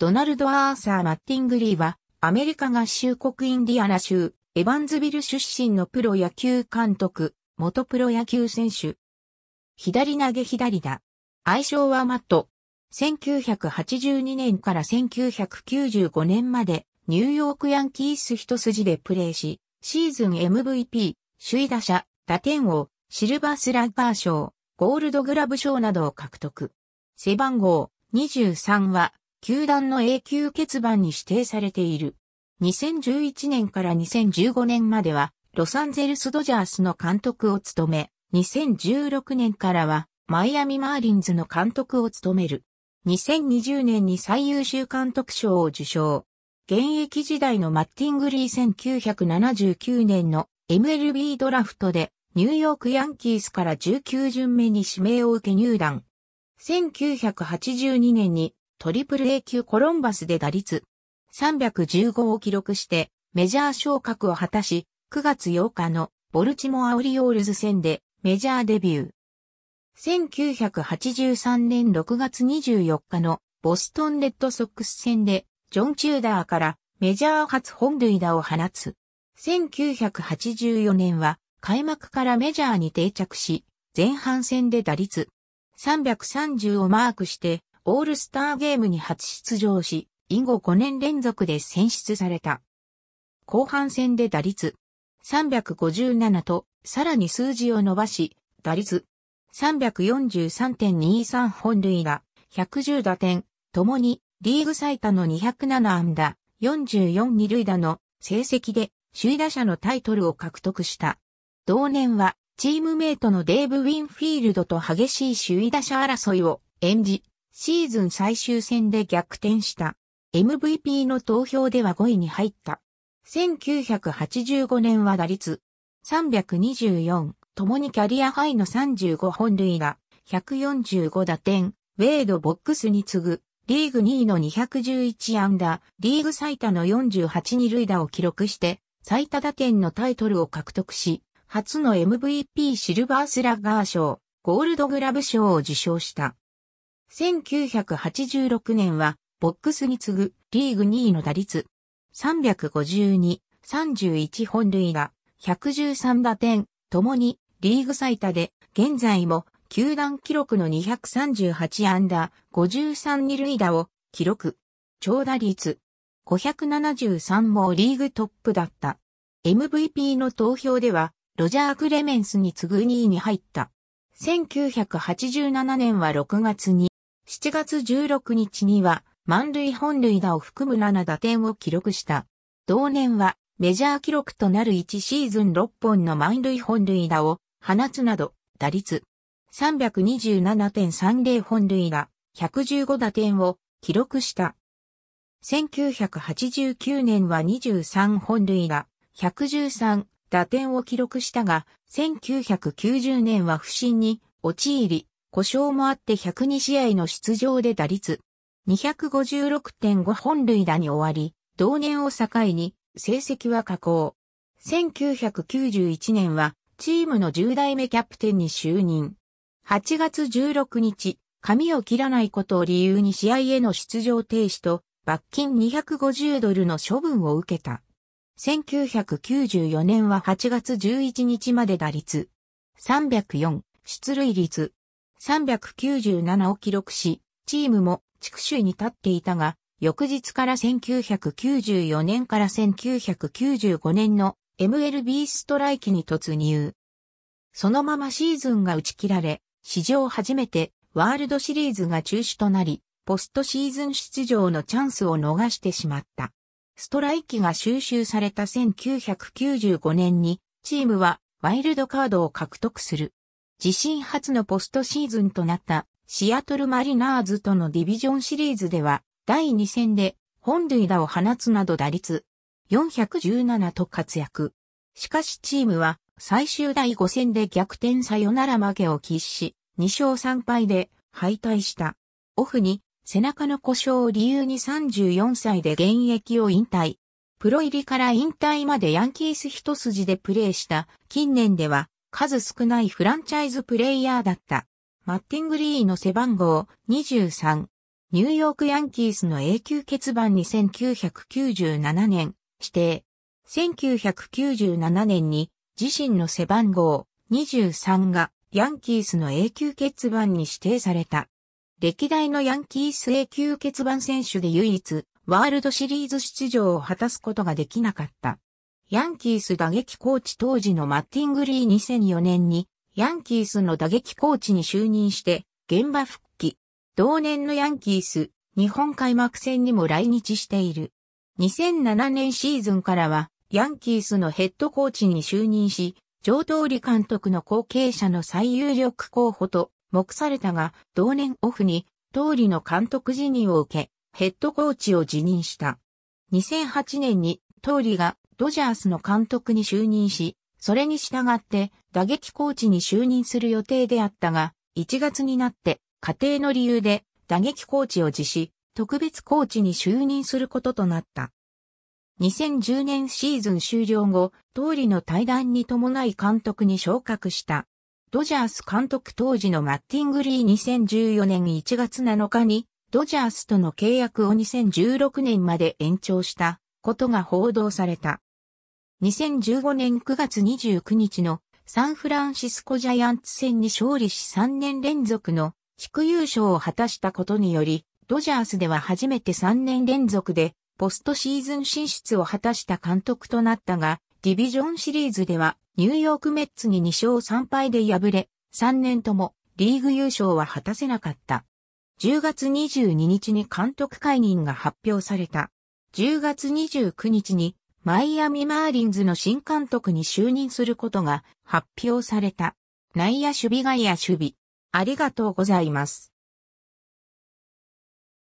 ドナルド・アーサー・マッティングリーは、アメリカ合衆国インディアナ州、エバンズビル出身のプロ野球監督、元プロ野球選手。左投げ左打。愛称はマット。1982年から1995年まで、ニューヨークヤンキース一筋でプレーし、シーズン MVP、首位打者、打点王、シルバースラッガー賞、ゴールドグラブ賞などを獲得。背番号23は球団の永久欠番に指定されている。2011年から2015年までは、ロサンゼルスドジャースの監督を務め、2016年からは、マイアミマーリンズの監督を務める。2020年に最優秀監督賞を受賞。現役時代のマッティングリー1979年の MLB ドラフトでニューヨークヤンキースから19巡目に指名を受け入団。1982年にトリプル A 級コロンバスで打率315を記録してメジャー昇格を果たし、9月8日のボルチモアオリオールズ戦でメジャーデビュー。1983年6月24日のボストンレッドソックス戦でジョン・チューダーからメジャー初本塁打を放つ。1984年は開幕からメジャーに定着し、前半戦で打率330をマークしてオールスターゲームに初出場し、以後5年連続で選出された。後半戦で打率357と、さらに数字を伸ばし、打率343.23本塁打、110打点、ともにリーグ最多の207安打、44二塁打の成績で首位打者のタイトルを獲得した。同年はチームメイトのデーブ・ウィンフィールドと激しい首位打者争いを演じ、シーズン最終戦で逆転した。MVP の投票では5位に入った。1985年は打率324、共にキャリアハイの35本塁打、145打点、ウェイドボックスに次ぐ、リーグ2位の211アンダー、リーグ最多の48二塁打を記録して、最多打点のタイトルを獲得し、初の MVP シルバースラッガー賞、ゴールドグラブ賞を受賞した。1986年は、ボックスに次ぐリーグ2位の打率、352、31本塁打、113打点、ともにリーグ最多で、現在も球団記録の238アンダー、53二塁打を記録。長打率573もリーグトップだった。MVP の投票では、ロジャー・クレメンスに次ぐ2位に入った。1987年は6月に、7月16日には満塁本塁打を含む7打点を記録した。同年はメジャー記録となる1シーズン6本の満塁本塁打を放つなど打率327.30本塁打115打点を記録した。1989年は23本塁打113打点を記録したが、1990年は不振に陥り、故障もあって102試合の出場で打率256.5本塁打に終わり、同年を境に成績は下降。1991年はチームの10代目キャプテンに就任。8月16日、髪を切らないことを理由に試合への出場停止と罰金250ドルの処分を受けた。1994年は8月11日まで打率304、出塁率397を記録し、チームも地区首位に立っていたが、翌日から1994年から1995年の MLB ストライキに突入。そのままシーズンが打ち切られ、史上初めてワールドシリーズが中止となり、ポストシーズン出場のチャンスを逃してしまった。ストライキが収集された1995年に、チームはワイルドカードを獲得する。自身初のポストシーズンとなったシアトルマリナーズとのディビジョンシリーズでは第2戦で本塁打を放つなど打率417と活躍。しかしチームは最終第5戦で逆転さよなら負けを喫し、2勝3敗で敗退した。オフに背中の故障を理由に34歳で現役を引退。プロ入りから引退までヤンキース一筋でプレーした近年では数少ないフランチャイズプレイヤーだった。マッティングリーの背番号23。ニューヨークヤンキースの永久欠番に1997年指定。1997年に自身の背番号23がヤンキースの永久欠番に指定された。歴代のヤンキース永久欠番選手で唯一ワールドシリーズ出場を果たすことができなかった。ヤンキース打撃コーチ当時のマッティングリー2004年に、ヤンキースの打撃コーチに就任して、現場復帰。同年のヤンキース、日本開幕戦にも来日している。2007年シーズンからは、ヤンキースのヘッドコーチに就任し、上通り監督の後継者の最有力候補と目されたが、同年オフに、通りの監督辞任を受け、ヘッドコーチを辞任した。2008年に、通りがドジャースの監督に就任し、それに従って打撃コーチに就任する予定であったが、1月になって家庭の理由で打撃コーチを辞し、特別コーチに就任することとなった。2010年シーズン終了後、通りの対談に伴い監督に昇格した。ドジャース監督当時のマッティングリー2014年1月7日に、ドジャースとの契約を2016年まで延長したことが報道された。2015年9月29日のサンフランシスコジャイアンツ戦に勝利し3年連続の地区優勝を果たしたことにより、ドジャースでは初めて3年連続でポストシーズン進出を果たした監督となったが、ディビジョンシリーズではニューヨークメッツに2勝3敗で敗れ、3年ともリーグ優勝は果たせなかった。10月22日に監督解任が発表された。10月29日にマイアミ・マーリンズの新監督に就任することが発表された。内野守備外野守備。ありがとうございます。